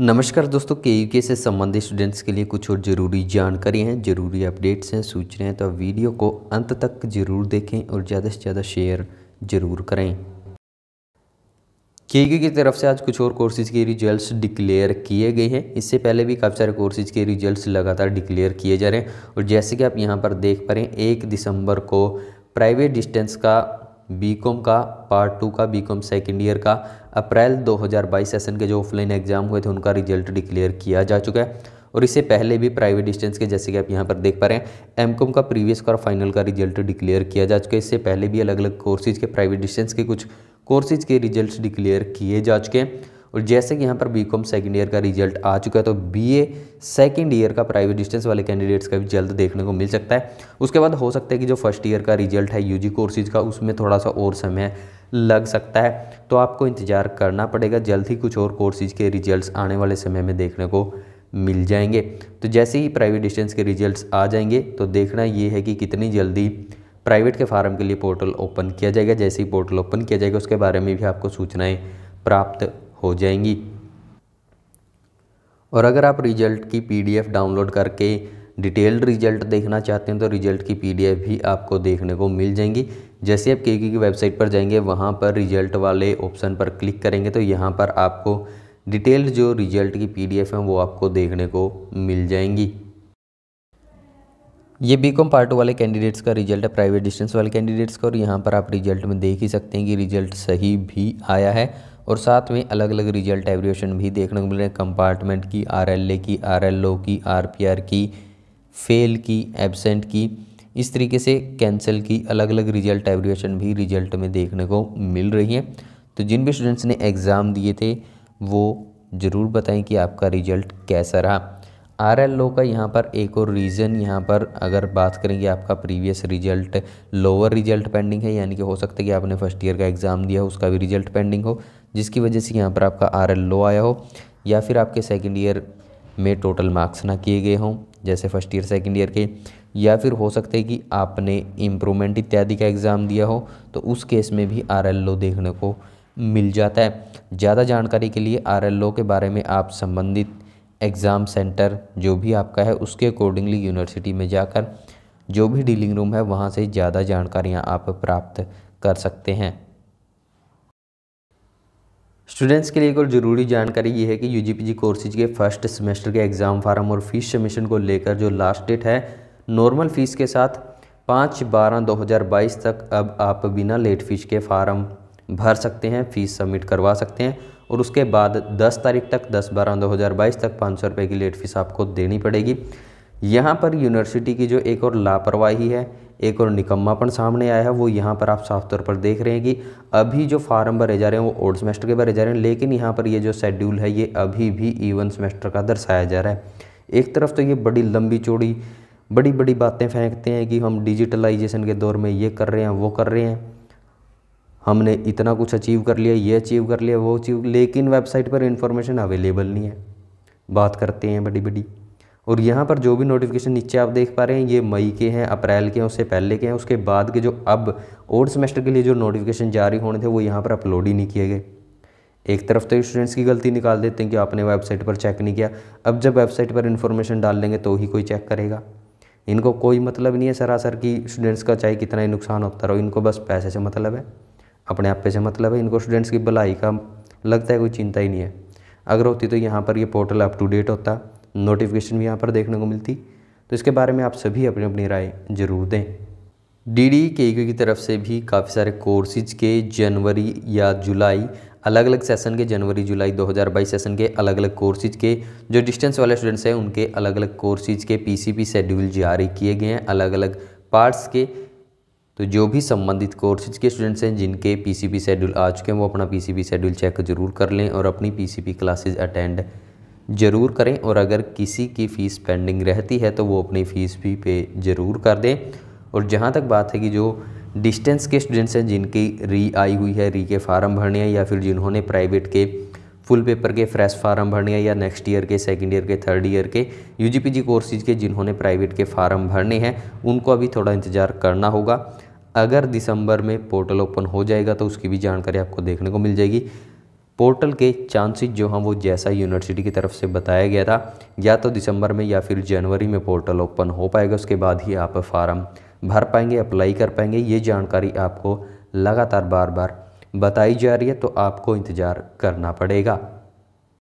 नमस्कार दोस्तों के यू के से संबंधित स्टूडेंट्स के लिए कुछ और ज़रूरी जानकारी हैं ज़रूरी अपडेट्स हैं हैं तो वीडियो को अंत तक जरूर देखें और ज़्यादा से ज़्यादा शेयर ज़रूर करें के की तरफ से आज कुछ और कोर्सेज़ के रिजल्ट्स डिक्लेयर किए गए हैं इससे पहले भी काफ़ी सारे कोर्सेज़ के रिजल्ट्स लगातार डिक्लेयर किए जा रहे हैं और जैसे कि आप यहाँ पर देख पा रहे हैं एक दिसंबर को प्राइवेट डिस्टेंस का बीकॉम का पार्ट टू का बीकॉम सेकेंड ईयर का अप्रैल 2022 सेशन के जो ऑफलाइन एग्जाम हुए थे उनका रिजल्ट डिक्लेयर किया जा चुका है और इससे पहले भी प्राइवेट डिस्टेंस के जैसे कि आप यहाँ पर देख पा रहे हैं कॉम का प्रीवियस का और फाइनल का रिजल्ट डिक्लेयर किया जा चुका है इससे पहले भी अलग अलग कोर्सेज के प्राइवेट डिस्टेंस के कुछ कोर्सेज के रिजल्ट डिक्लेयर किए जा चुके हैं और जैसे कि यहाँ पर बी कॉम सेकेंड ईयर का रिजल्ट आ चुका है तो बी ए सेकेंड ईयर का प्राइवेट डिस्टेंस वाले कैंडिडेट्स का भी जल्द देखने को मिल सकता है उसके बाद हो सकता है कि जो फर्स्ट ईयर का रिजल्ट है जी कोर्सेज का उसमें थोड़ा सा और समय लग सकता है तो आपको इंतज़ार करना पड़ेगा जल्द ही कुछ और कोर्सेज के रिजल्ट आने वाले समय में देखने को मिल जाएंगे तो जैसे ही प्राइवेट डिस्टेंस के रिजल्ट्स आ जाएंगे तो देखना ये है कि कितनी जल्दी प्राइवेट के फार्म के लिए पोर्टल ओपन किया जाएगा जैसे ही पोर्टल ओपन किया जाएगा उसके बारे में भी आपको सूचनाएं प्राप्त हो जाएंगी और अगर आप रिजल्ट की पीडीएफ डाउनलोड करके डिटेल्ड रिजल्ट देखना चाहते हैं तो रिजल्ट की पीडीएफ भी आपको देखने को मिल जाएंगी जैसे आप के की वेबसाइट पर जाएंगे वहाँ पर रिजल्ट वाले ऑप्शन पर क्लिक करेंगे तो यहाँ पर आपको डिटेल्ड जो रिजल्ट की पीडीएफ है वो आपको देखने को मिल जाएंगी ये बी कॉम पार्ट वाले कैंडिडेट्स का रिजल्ट है प्राइवेट डिस्टेंस वाले कैंडिडेट्स का और यहाँ पर आप रिजल्ट में देख ही सकते हैं कि रिजल्ट सही भी आया है और साथ में अलग अलग रिजल्ट एवरिएशन भी देखने को मिल रहे हैं कंपार्टमेंट की आर एल ए की आर एल ओ की आर पी आर की फेल की एबसेंट की इस तरीके से कैंसिल की अलग अलग रिजल्ट एवरिएशन भी रिजल्ट में देखने को मिल रही है तो जिन भी स्टूडेंट्स ने एग्ज़ाम दिए थे वो ज़रूर बताएं कि आपका रिजल्ट कैसा रहा आर एल ओ का यहाँ पर एक और रीज़न यहाँ पर अगर बात करेंगे आपका previous result lower result pending है यानी कि हो सकता है कि आपने फर्स्ट ईयर का एग्ज़ाम दिया उसका भी रिजल्ट पेंडिंग हो जिसकी वजह से यहाँ पर आपका आर लो आया हो या फिर आपके सेकेंड ईयर में टोटल मार्क्स ना किए गए हों जैसे फर्स्ट ईयर सेकेंड ईयर के या फिर हो सकता है कि आपने इम्प्रूवमेंट इत्यादि का एग्ज़ाम दिया हो तो उस केस में भी आर देखने को मिल जाता है ज़्यादा जानकारी के लिए आर के बारे में आप संबंधित एग्ज़ाम सेंटर जो भी आपका है उसके अकॉर्डिंगली यूनिवर्सिटी में जाकर जो भी डीलिंग रूम है वहाँ से ज़्यादा जानकारियाँ आप प्राप्त कर सकते हैं स्टूडेंट्स के लिए एक और ज़रूरी जानकारी ये है कि U G P G courses के फर्स्ट सेमेस्टर के एग्ज़ाम फार्म और फीस सबमिशन को लेकर जो लास्ट डेट है नॉर्मल फ़ीस के साथ पाँच बारह दो हज़ार बाईस तक अब आप बिना लेट फीस के फार्म भर सकते हैं फ़ीस सबमिट करवा सकते हैं और उसके बाद दस तारीख तक दस बारह बाईस तक पाँच सौ रुपये की लेट फीस आपको देनी पड़ेगी यहाँ पर यूनिवर्सिटी की जो एक और लापरवाही है एक और निकम्मापन सामने आया है वो यहाँ पर आप साफ तौर पर देख रहे हैं कि अभी जो फार्म भरे जा रहे हैं वो ओल्ड सेमेस्टर के भरे जा रहे हैं लेकिन यहाँ पर ये जो शेड्यूल है ये अभी भी ईवन सेमेस्टर का दर्शाया जा रहा है एक तरफ तो ये बड़ी लंबी चौड़ी बड़ी बड़ी बातें फेंकते हैं कि हम डिजिटलाइजेशन के दौर में ये कर रहे हैं वो कर रहे हैं हमने इतना कुछ अचीव कर लिया ये अचीव कर लिया वो अचीव लेकिन वेबसाइट पर इंफॉर्मेशन अवेलेबल नहीं है बात करते हैं बड़ी बड़ी और यहाँ पर जो भी नोटिफिकेशन नीचे आप देख पा रहे हैं ये मई के हैं अप्रैल के हैं उससे पहले के हैं उसके बाद के जो अब और सेमेस्टर के लिए जो नोटिफिकेशन जारी होने थे वो यहाँ पर अपलोड ही नहीं किए गए एक तरफ तो स्टूडेंट्स की गलती निकाल देते हैं कि आपने वेबसाइट पर चेक नहीं किया अब जब वेबसाइट पर इन्फॉर्मेशन डाल लेंगे तो ही कोई चेक करेगा इनको कोई मतलब नहीं है सरासर कि स्टूडेंट्स का चाहे कितना ही नुकसान होता रहो इनको बस पैसे से मतलब है अपने आप पे से मतलब है इनको स्टूडेंट्स की भलाई का लगता है कोई चिंता ही नहीं है अगर होती तो यहाँ पर ये पोर्टल अप टू डेट होता नोटिफिकेशन भी यहाँ पर देखने को मिलती तो इसके बारे में आप सभी अपनी अपनी राय ज़रूर दें डी डी के यू की तरफ से भी काफ़ी सारे कोर्सेज के जनवरी या जुलाई अलग अलग सेशन के जनवरी जुलाई 2022 सेशन के अलग अलग कोर्सेज के जो डिस्टेंस वाले स्टूडेंट्स हैं उनके अलग अलग कोर्सेज के पीसीपी शेड्यूल जारी किए गए हैं अलग अलग पार्ट्स के तो जो भी संबंधित कोर्सेज के स्टूडेंट्स हैं जिनके पीसीपी शेड्यूल आ चुके हैं वो अपना पी शेड्यूल चेक जरूर कर लें और अपनी पी क्लासेज अटेंड ज़रूर करें और अगर किसी की फ़ीस पेंडिंग रहती है तो वो अपनी फ़ीस भी पे ज़रूर कर दें और जहाँ तक बात है कि जो डिस्टेंस के स्टूडेंट्स हैं जिनकी री आई हुई है री के फार्म भरने हैं या फिर जिन्होंने प्राइवेट के फुल पेपर के फ्रेश फार्म भरने हैं या नेक्स्ट ईयर के सेकंड ईयर के थर्ड ईयर के यूजीपीजी कोर्सेज के जिन्होंने प्राइवेट के फार्म भरने हैं उनको अभी थोड़ा इंतज़ार करना होगा अगर दिसंबर में पोर्टल ओपन हो जाएगा तो उसकी भी जानकारी आपको देखने को मिल जाएगी पोर्टल के चांसेस जो हैं वो जैसा यूनिवर्सिटी की तरफ से बताया गया था या तो दिसंबर में या फिर जनवरी में पोर्टल ओपन हो पाएगा उसके बाद ही आप फार्म भर पाएंगे अप्लाई कर पाएंगे ये जानकारी आपको लगातार बार बार बताई जा रही है तो आपको इंतज़ार करना पड़ेगा